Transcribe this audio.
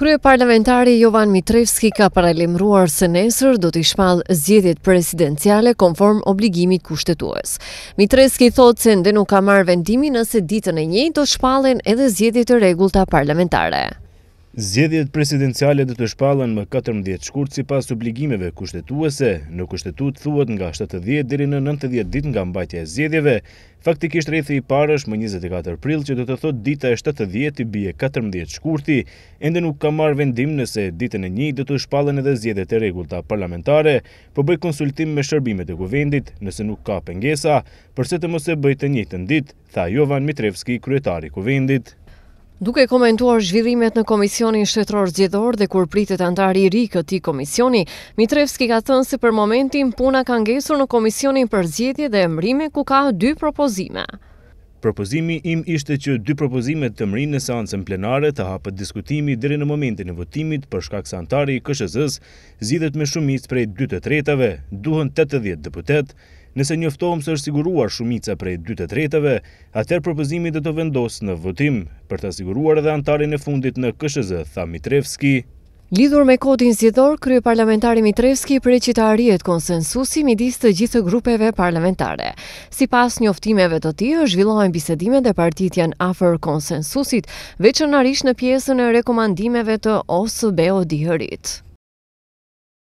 Krye parlamentari Jovan Mitrevski ka paralemruar se nesër do t'i shpalë zjedit presidenciale konform obligimit kushtetues. Mitrevski thot se ndenu ka marrë vendimi nëse ditën e njëjtë do shpalën edhe zjedit e regull parlamentare. Zjedhjet presidenciale dhe të shpallën më 14 shkurt si pas obligimeve kushtetuese në kushtetut thuet nga 70 dhiri në 90 dit nga mbajtja e zjedhjeve. Faktikisht rejthi i parësh më 24 prill që do të thot dita e 70 i bje 14 shkurti, ende nuk ka marrë vendim nëse ditën e një dhe të shpallën edhe zjedhjet e regullta parlamentare, për po bëj konsultim me shërbimet e guvendit nëse nuk ka pengesa, përse të mos e bëjtë njëtën dit, tha Jovan Mitrevski, kryetari guvendit. Duke komentuar zhvillimet në Komisionin Shtetror Zgjedhor dhe kur pritet antar i ri këtij komisioni, Mitrevski ka thënë se për momentin puna ka ngesur në Komisionin për Zgjedhje dhe Emrime ku ka dy propozime. Propozimi im ishte që dy propozime të mrinë në seancën plenare të hapet diskutimi deri në momentin e votimit për shkak se antari i KSHZ-s zgjidhet me shumicë prej 2/3-ve, duhen 80 deputet, Nëse njëftohëm se është siguruar shumica prej 2 të tretëve, atër propozimi dhe të vendosë në votim për të siguruar edhe antarin e fundit në këshëzë, tha Mitrevski. Lidhur me kodin zjedhor, Krye Parlamentari Mitrevski për e që arjet konsensusi mi disë të gjithë grupeve parlamentare. Si pas njoftimeve të ti, është zhvillohen bisedime dhe partit janë afer konsensusit, veçën arish në piesën e rekomandimeve të osë beodihërit.